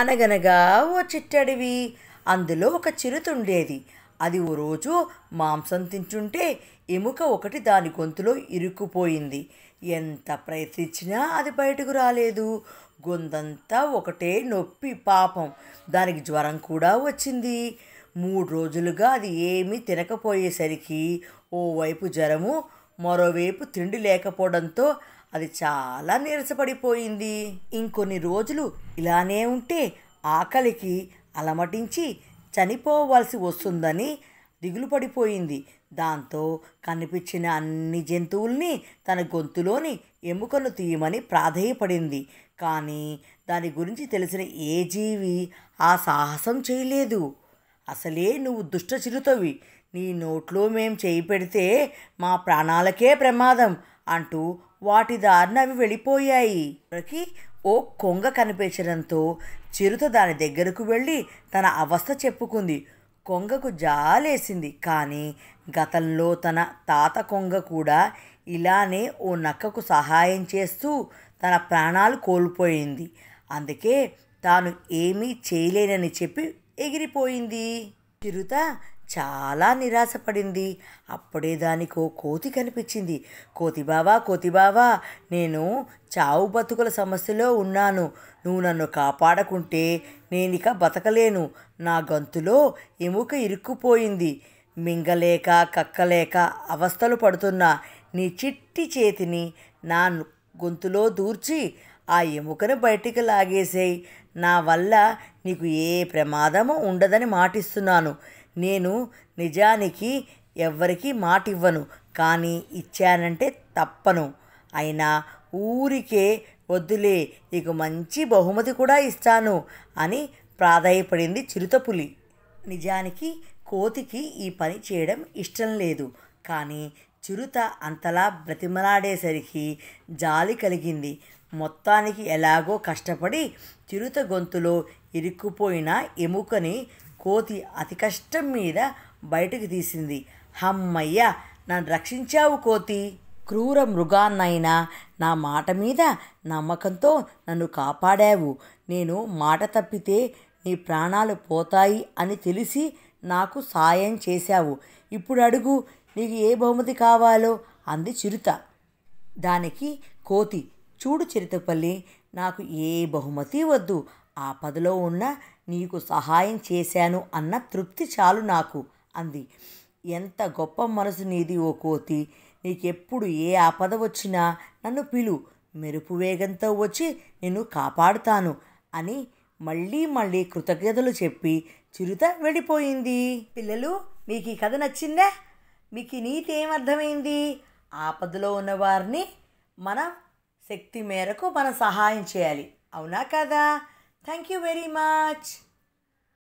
అనగనగా ఓ చిట్టడివి అందులో ఒక చిరుతుండేది అది ఓ రోజు మాంసం తింటుంటే ఎముక ఒకటి దాని గొంతులో ఇరుక్కుపోయింది ఎంత ప్రయత్నించినా అది బయటకు రాలేదు గొంతంతా ఒకటే నొప్పి పాపం దానికి జ్వరం కూడా వచ్చింది మూడు రోజులుగా అది ఏమీ తినకపోయేసరికి ఓవైపు జ్వరము మరోవైపు తిండి లేకపోవడంతో అది చాలా నీరసపడిపోయింది ఇంకొన్ని రోజులు ఇలానే ఉంటే ఆకలికి అలమటించి చనిపోవలసి వస్తుందని దిగులు పడిపోయింది దాంతో కనిపించిన అన్ని జంతువుల్ని తన గొంతులోని ఎముకను తీయమని ప్రాధేయపడింది కానీ దాని గురించి తెలిసిన ఏ జీవి ఆ సాహసం చేయలేదు అసలే నువ్వు దుష్ట చిరుతవి నీ నోట్లో మేం చేయి పెడితే మా ప్రాణాలకే ప్రమాదం అంటూ వాటి దారిన అవి వెళ్ళిపోయాయి ఓ కొంగ కనిపించడంతో చిరుత దాని దగ్గరకు వెళ్ళి తన అవస్థ చెప్పుకుంది కొంగకు జాలేసింది కానీ గతంలో తన తాత కొంగ కూడా ఇలానే ఓ నక్కకు సహాయం చేస్తూ తన ప్రాణాలు కోల్పోయింది అందుకే తాను ఏమీ చేయలేనని చెప్పి ఎగిరిపోయింది చిరుత చాలా నిరాశపడింది అప్పుడే దానికో కోతి కనిపించింది కోతిబావా కోతిబావా నేను చావు బతుకుల సమస్యలో ఉన్నాను నువ్వు నన్ను కాపాడకుంటే నేనిక బతకలేను నా గంతులో ఎముక ఇరుక్కుపోయింది మింగలేక కక్కలేక అవస్థలు పడుతున్నా నీ చిట్టి చేతిని నా గొంతులో దూర్చి ఆ ఎముకను బయటికి లాగేసేయి నా వల్ల నీకు ఏ ప్రమాదము ఉండదని మాటిస్తున్నాను నేను నిజానికి ఎవ్వరికీ మాట ఇవ్వను కానీ ఇచ్చానంటే తప్పను అయినా ఊరికే వద్దులే నీకు మంచి బహుమతి కూడా ఇస్తాను అని ప్రాధాయపడింది చిరుతపులి నిజానికి కోతికి ఈ పని చేయడం ఇష్టం లేదు కానీ చిరుత అంతలా బ్రతిమలాడేసరికి జాలి కలిగింది మొత్తానికి ఎలాగో కష్టపడి చిరుత గొంతులో ఇరుక్కుపోయిన ఎముకని కోతి అతి కష్టం మీద బయటకు తీసింది హమ్మయ్య నన్ను రక్షించావు కోతి క్రూర మృగాన్నైనా నా మాట మీద నమ్మకంతో నన్ను కాపాడావు నేను మాట తప్పితే నీ ప్రాణాలు పోతాయి అని తెలిసి నాకు సాయం చేశావు ఇప్పుడు అడుగు నీకు ఏ బహుమతి కావాలో అంది చిరుత దానికి కోతి చూడు చిరుతపల్లి నాకు ఏ బహుమతి వద్దు ఆ పదలో ఉన్న నీకు సహాయం చేశాను అన్న తృప్తి చాలు నాకు అంది ఎంత గొప్ప మనసు నీది ఓ కోతి నీకెప్పుడు ఏ ఆపద వచ్చినా నన్ను పిలు మెరుపు వేగంతో వచ్చి నిన్ను కాపాడుతాను అని మళ్ళీ మళ్ళీ కృతజ్ఞతలు చెప్పి చిరుత వెళ్ళిపోయింది పిల్లలు మీకు ఈ కథ నచ్చిందా మీకు నీతి ఏమర్థమైంది ఆపదలో ఉన్న వారిని మనం శక్తి మేరకు మనం సహాయం చేయాలి అవునా కదా థ్యాంక్ యూ వెరీ మచ్